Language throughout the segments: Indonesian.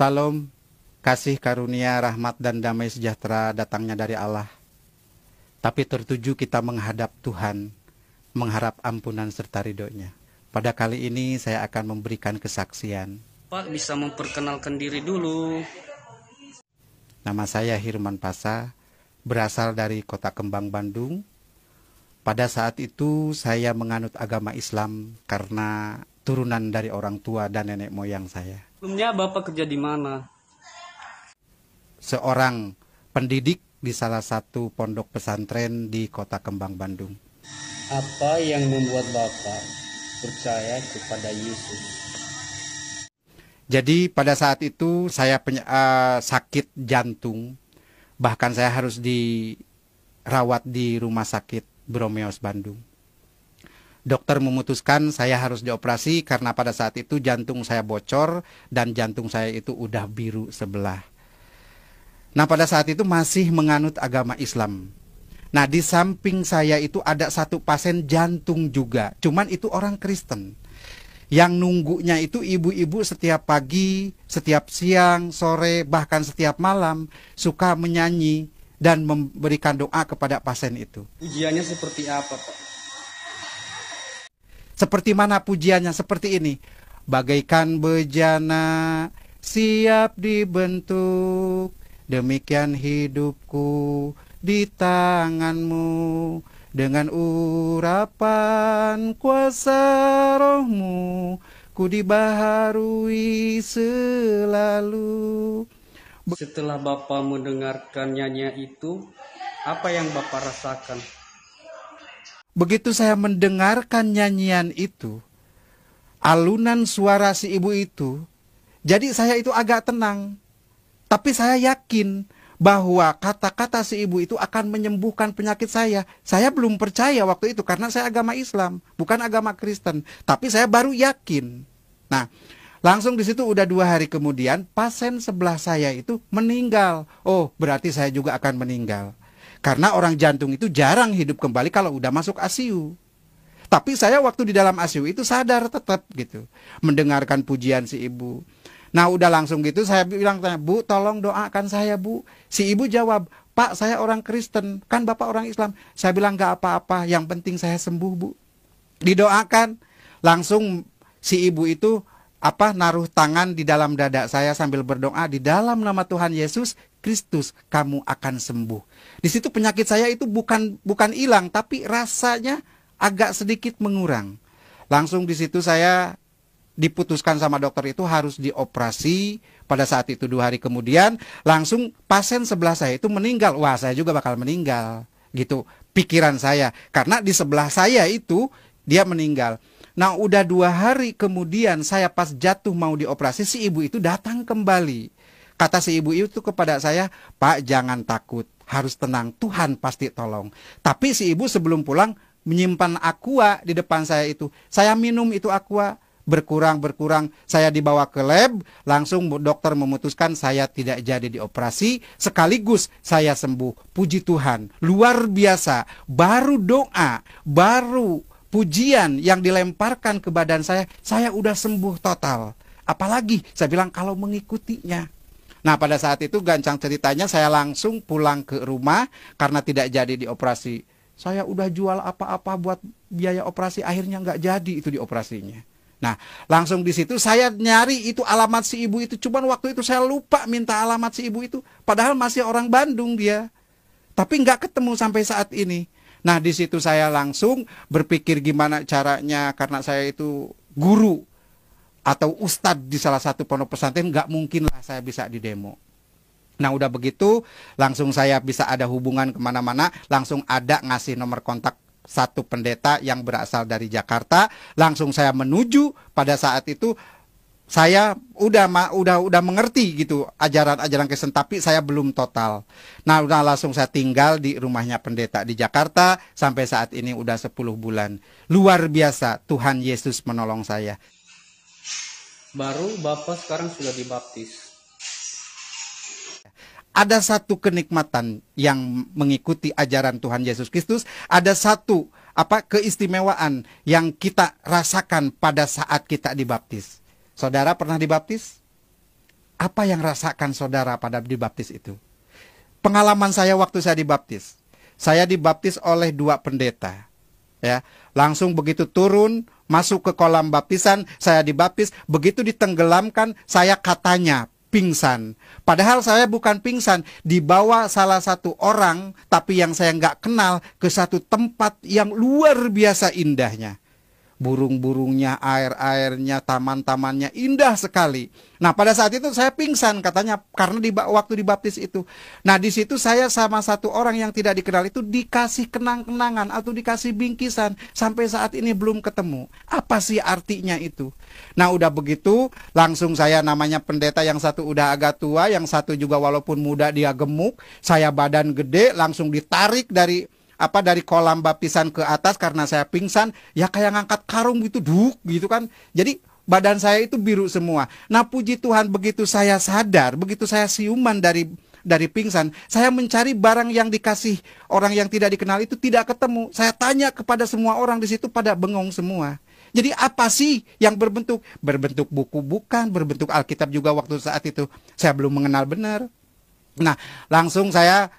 Salam, kasih karunia, rahmat, dan damai sejahtera datangnya dari Allah. Tapi tertuju kita menghadap Tuhan, mengharap ampunan serta ridhonya. Pada kali ini saya akan memberikan kesaksian. Pak bisa memperkenalkan diri dulu. Nama saya Hirman Pasa, berasal dari kota Kembang, Bandung. Pada saat itu saya menganut agama Islam karena turunan dari orang tua dan nenek moyang saya. Sebelumnya Bapak kerja di mana? Seorang pendidik di salah satu pondok pesantren di Kota Kembang, Bandung. Apa yang membuat Bapak percaya kepada Yesus? Jadi pada saat itu saya punya uh, sakit jantung, bahkan saya harus dirawat di rumah sakit Bromeos Bandung dokter memutuskan saya harus dioperasi karena pada saat itu jantung saya bocor dan jantung saya itu udah biru sebelah. Nah pada saat itu masih menganut agama Islam. Nah di samping saya itu ada satu pasien jantung juga, cuman itu orang Kristen. Yang nunggunya itu ibu-ibu setiap pagi, setiap siang, sore, bahkan setiap malam suka menyanyi dan memberikan doa kepada pasien itu. Ujiannya seperti apa Pak? Seperti mana pujiannya seperti ini. Bagaikan bejana siap dibentuk, demikian hidupku di tanganmu. Dengan urapan kuasa rohmu, ku dibaharui selalu. Setelah Bapak mendengarkan nyanyian itu, apa yang Bapak rasakan? Begitu saya mendengarkan nyanyian itu, alunan suara si ibu itu, jadi saya itu agak tenang. Tapi saya yakin bahwa kata-kata si ibu itu akan menyembuhkan penyakit saya. Saya belum percaya waktu itu karena saya agama Islam, bukan agama Kristen. Tapi saya baru yakin. Nah, langsung di situ udah dua hari kemudian pasien sebelah saya itu meninggal. Oh, berarti saya juga akan meninggal. Karena orang jantung itu jarang hidup kembali kalau udah masuk ICU. Tapi saya waktu di dalam ICU itu sadar tetap gitu. Mendengarkan pujian si ibu. Nah udah langsung gitu saya bilang tanya, Bu tolong doakan saya Bu. Si ibu jawab, Pak saya orang Kristen, kan Bapak orang Islam. Saya bilang gak apa-apa, yang penting saya sembuh Bu. Didoakan, langsung si ibu itu apa naruh tangan di dalam dada saya sambil berdoa di dalam nama Tuhan Yesus Kristus kamu akan sembuh. Di situ penyakit saya itu bukan bukan hilang tapi rasanya agak sedikit mengurang. Langsung di situ saya diputuskan sama dokter itu harus dioperasi pada saat itu dua hari kemudian langsung pasien sebelah saya itu meninggal wah saya juga bakal meninggal gitu pikiran saya karena di sebelah saya itu dia meninggal Nah udah dua hari kemudian saya pas jatuh mau dioperasi si ibu itu datang kembali. Kata si ibu itu kepada saya, Pak jangan takut, harus tenang, Tuhan pasti tolong. Tapi si ibu sebelum pulang menyimpan aqua di depan saya itu. Saya minum itu aqua, berkurang berkurang saya dibawa ke lab langsung dokter memutuskan saya tidak jadi dioperasi sekaligus saya sembuh puji Tuhan luar biasa baru doa baru pujian yang dilemparkan ke badan saya, saya udah sembuh total. Apalagi saya bilang kalau mengikutinya. Nah pada saat itu gancang ceritanya saya langsung pulang ke rumah karena tidak jadi dioperasi. Saya udah jual apa-apa buat biaya operasi akhirnya nggak jadi itu dioperasinya. Nah langsung di situ saya nyari itu alamat si ibu itu. Cuman waktu itu saya lupa minta alamat si ibu itu. Padahal masih orang Bandung dia. Tapi nggak ketemu sampai saat ini. Nah, di situ saya langsung berpikir gimana caranya karena saya itu guru atau ustadz di salah satu pondok pesantren nggak mungkin lah saya bisa di demo. Nah udah begitu langsung saya bisa ada hubungan kemana-mana langsung ada ngasih nomor kontak satu pendeta yang berasal dari Jakarta langsung saya menuju pada saat itu saya udah ma, udah udah mengerti gitu ajaran-ajaran Kristen tapi saya belum total. Nah, udah langsung saya tinggal di rumahnya pendeta di Jakarta sampai saat ini udah 10 bulan. Luar biasa Tuhan Yesus menolong saya. Baru Bapak sekarang sudah dibaptis. Ada satu kenikmatan yang mengikuti ajaran Tuhan Yesus Kristus, ada satu apa keistimewaan yang kita rasakan pada saat kita dibaptis Saudara pernah dibaptis? Apa yang rasakan saudara pada dibaptis itu? Pengalaman saya waktu saya dibaptis. Saya dibaptis oleh dua pendeta. Ya, langsung begitu turun masuk ke kolam baptisan, saya dibaptis, begitu ditenggelamkan saya katanya pingsan. Padahal saya bukan pingsan, dibawa salah satu orang tapi yang saya nggak kenal ke satu tempat yang luar biasa indahnya burung-burungnya, air-airnya, taman-tamannya indah sekali. Nah, pada saat itu saya pingsan katanya karena di waktu dibaptis itu. Nah, di situ saya sama satu orang yang tidak dikenal itu dikasih kenang-kenangan atau dikasih bingkisan sampai saat ini belum ketemu. Apa sih artinya itu? Nah, udah begitu langsung saya namanya pendeta yang satu udah agak tua, yang satu juga walaupun muda dia gemuk, saya badan gede langsung ditarik dari apa dari kolam baptisan ke atas karena saya pingsan ya kayak ngangkat karung gitu duk gitu kan jadi badan saya itu biru semua nah puji Tuhan begitu saya sadar begitu saya siuman dari dari pingsan saya mencari barang yang dikasih orang yang tidak dikenal itu tidak ketemu saya tanya kepada semua orang di situ pada bengong semua jadi apa sih yang berbentuk? Berbentuk buku bukan, berbentuk Alkitab juga waktu saat itu. Saya belum mengenal benar. Nah, langsung saya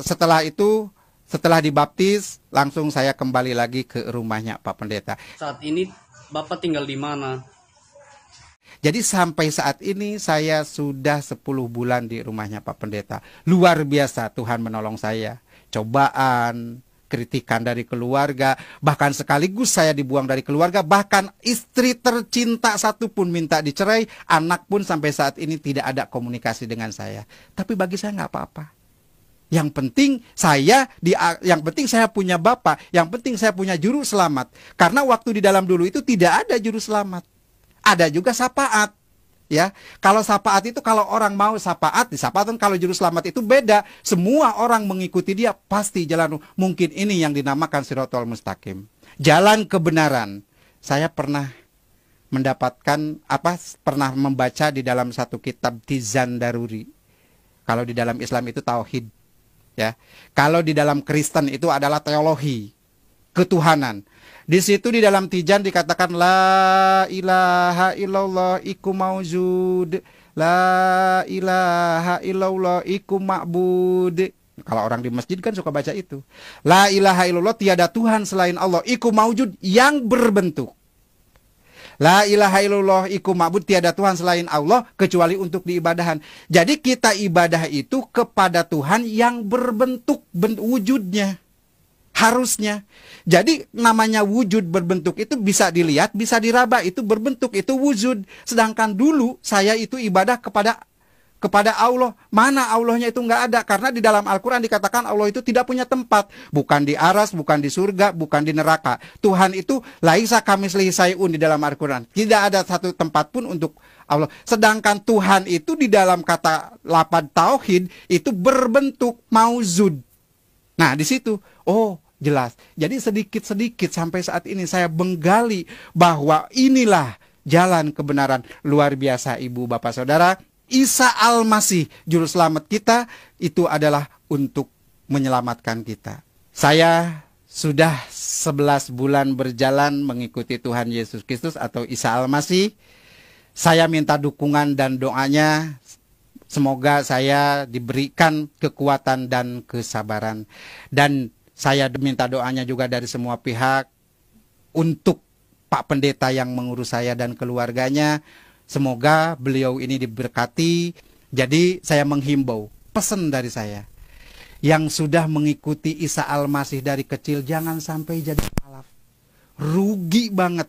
setelah itu setelah dibaptis, langsung saya kembali lagi ke rumahnya Pak Pendeta. Saat ini Bapak tinggal di mana? Jadi sampai saat ini saya sudah 10 bulan di rumahnya Pak Pendeta. Luar biasa Tuhan menolong saya. Cobaan, kritikan dari keluarga, bahkan sekaligus saya dibuang dari keluarga, bahkan istri tercinta satu pun minta dicerai, anak pun sampai saat ini tidak ada komunikasi dengan saya. Tapi bagi saya nggak apa-apa. Yang penting saya di ah, yang penting saya punya bapak, yang penting saya punya juru selamat. Karena waktu di dalam dulu itu tidak ada juru selamat. Ada juga sapaat. Ya, kalau sapaat itu kalau orang mau sapaat di sapaat kalau juru selamat itu beda. Semua orang mengikuti dia pasti jalan mungkin ini yang dinamakan sirotol mustaqim. Jalan kebenaran. Saya pernah mendapatkan apa pernah membaca di dalam satu kitab Tizan Daruri. Kalau di dalam Islam itu tauhid ya. Kalau di dalam Kristen itu adalah teologi, ketuhanan. Di situ di dalam Tijan dikatakan la ilaha illallah iku maujud. la ilaha illallah iku ma'bud. Kalau orang di masjid kan suka baca itu. La ilaha illallah tiada Tuhan selain Allah. Iku maujud yang berbentuk. La ilaha illallah iku ma'bud tiada Tuhan selain Allah kecuali untuk diibadahan. Jadi kita ibadah itu kepada Tuhan yang berbentuk wujudnya. Harusnya. Jadi namanya wujud berbentuk itu bisa dilihat, bisa diraba, itu berbentuk, itu wujud. Sedangkan dulu saya itu ibadah kepada kepada Allah. Mana Allahnya itu nggak ada karena di dalam Al-Qur'an dikatakan Allah itu tidak punya tempat, bukan di aras, bukan di surga, bukan di neraka. Tuhan itu laisa kamislihi sayun di dalam Al-Qur'an. Tidak ada satu tempat pun untuk Allah. Sedangkan Tuhan itu di dalam kata lapad tauhid itu berbentuk mauzud. Nah, di situ oh jelas. Jadi sedikit-sedikit sampai saat ini saya menggali bahwa inilah jalan kebenaran luar biasa ibu bapak saudara Isa Al-Masih, juru selamat kita, itu adalah untuk menyelamatkan kita. Saya sudah 11 bulan berjalan mengikuti Tuhan Yesus Kristus atau Isa Al-Masih. Saya minta dukungan dan doanya. Semoga saya diberikan kekuatan dan kesabaran. Dan saya minta doanya juga dari semua pihak untuk Pak Pendeta yang mengurus saya dan keluarganya Semoga beliau ini diberkati. Jadi saya menghimbau, pesan dari saya. Yang sudah mengikuti Isa Al-Masih dari kecil, jangan sampai jadi salaf. Rugi banget.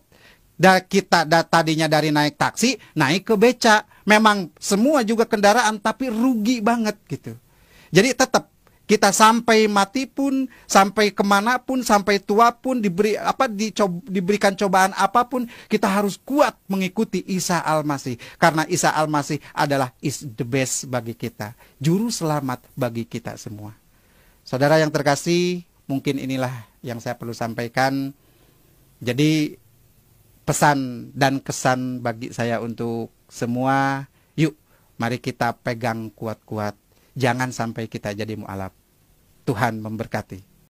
Da, kita da, tadinya dari naik taksi, naik ke beca. Memang semua juga kendaraan, tapi rugi banget gitu. Jadi tetap kita sampai mati pun, sampai kemana pun, sampai tua pun, diberi apa dicob, diberikan cobaan apapun, kita harus kuat mengikuti Isa Al-Masih. Karena Isa Al-Masih adalah is the best bagi kita. Juru selamat bagi kita semua. Saudara yang terkasih, mungkin inilah yang saya perlu sampaikan. Jadi pesan dan kesan bagi saya untuk semua, yuk mari kita pegang kuat-kuat Jangan sampai kita jadi mu'alaf. Tuhan memberkati.